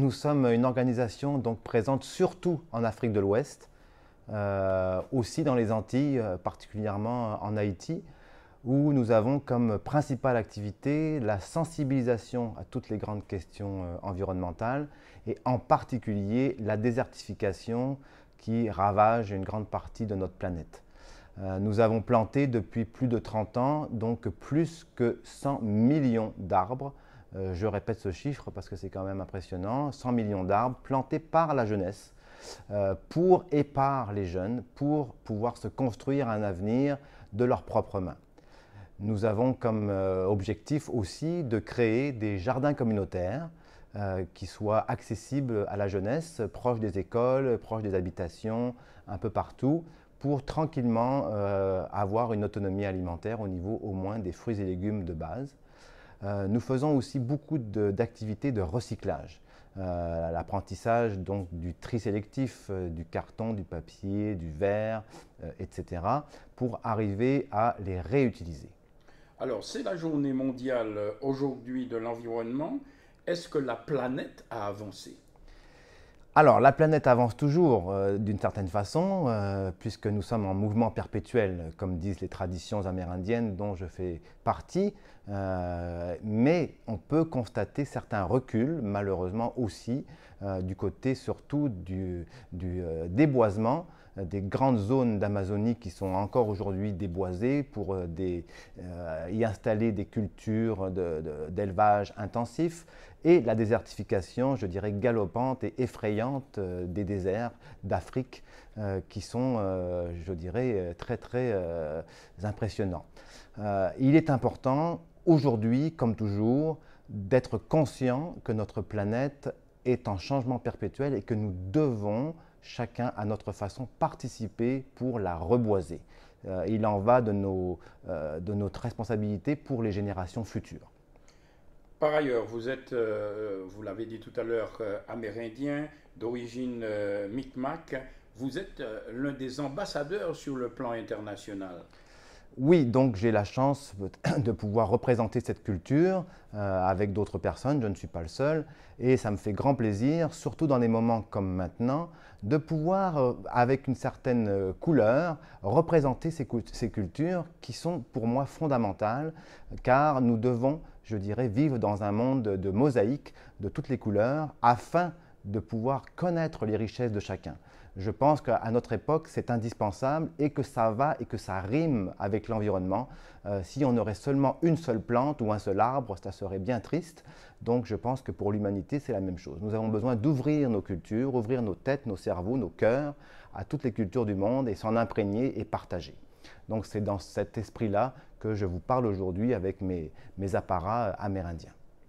Nous sommes une organisation donc présente surtout en Afrique de l'Ouest, euh, aussi dans les Antilles, euh, particulièrement euh, en Haïti, où nous avons comme principale activité la sensibilisation à toutes les grandes questions environnementales et en particulier la désertification qui ravage une grande partie de notre planète. nous avons planté depuis plus de 30 ans donc plus que 100 millions d'arbres euh, je répète ce chiffre parce que c'est quand même impressionnant. 100 millions d'arbres plantés par la jeunesse euh, pour et par les jeunes pour pouvoir se construire un avenir de leurs propres mains. Nous avons comme euh, objectif aussi de créer des jardins communautaires qui soient accessibles à la jeunesse, proches des écoles, proches des habitations, un peu partout, pour tranquillement avoir une autonomie alimentaire au niveau au moins des fruits et légumes de base. Euh, nous faisons aussi beaucoup d'activités de, recyclage. Euh, l'apprentissage donc du tri sélectif euh, du carton, du papier, du verre, etc., pour arriver à les réutiliser. Alors, c'est la journée mondiale aujourd'hui de l'environnement. Est-ce que la planète a avancé alors, la planète avance toujours euh, d'une certaine façon, euh, puisque nous sommes en mouvement perpétuel, comme disent les traditions amérindiennes dont je fais partie, euh, mais on peut constater certains reculs, malheureusement aussi, du côté surtout du, déboisement des grandes zones d'Amazonie qui sont encore aujourd'hui déboisées pour y installer des cultures d'élevage intensif et la désertification, je dirais, galopante et effrayante euh, des déserts d'Afrique euh, qui sont, euh, je dirais, très très impressionnants. il est important aujourd'hui, comme toujours, d'être conscient que notre planète est en changement perpétuel et que nous devons, chacun à notre façon, participer pour la reboiser. il en va de, de notre responsabilité pour les générations futures. Par ailleurs, vous êtes, euh, vous l'avez dit tout à l'heure, euh, amérindien, d'origine euh, micmac. Vous êtes l'un des ambassadeurs sur le plan international. Oui, donc j'ai la chance de pouvoir représenter cette culture avec d'autres personnes, je ne suis pas le seul, et ça me fait grand plaisir, surtout dans des moments comme maintenant, de pouvoir, avec une certaine couleur, représenter ces, cultures qui sont pour moi fondamentales, car nous devons je dirais, vivre dans un monde de mosaïque de toutes les couleurs afin de pouvoir connaître les richesses de chacun. Je pense qu'à notre époque, c'est indispensable et que ça va et que ça rime avec l'environnement. Euh, si on aurait seulement une seule plante ou un seul arbre, ça serait bien triste. Donc je pense que pour l'humanité, c'est la même chose. Nous avons besoin d'ouvrir nos cultures, ouvrir nos têtes, nos cerveaux, nos cœurs à toutes les cultures du monde et s'en imprégner et partager. Donc c'est dans cet esprit-là que je vous parle aujourd'hui avec mes, apparats amérindiens.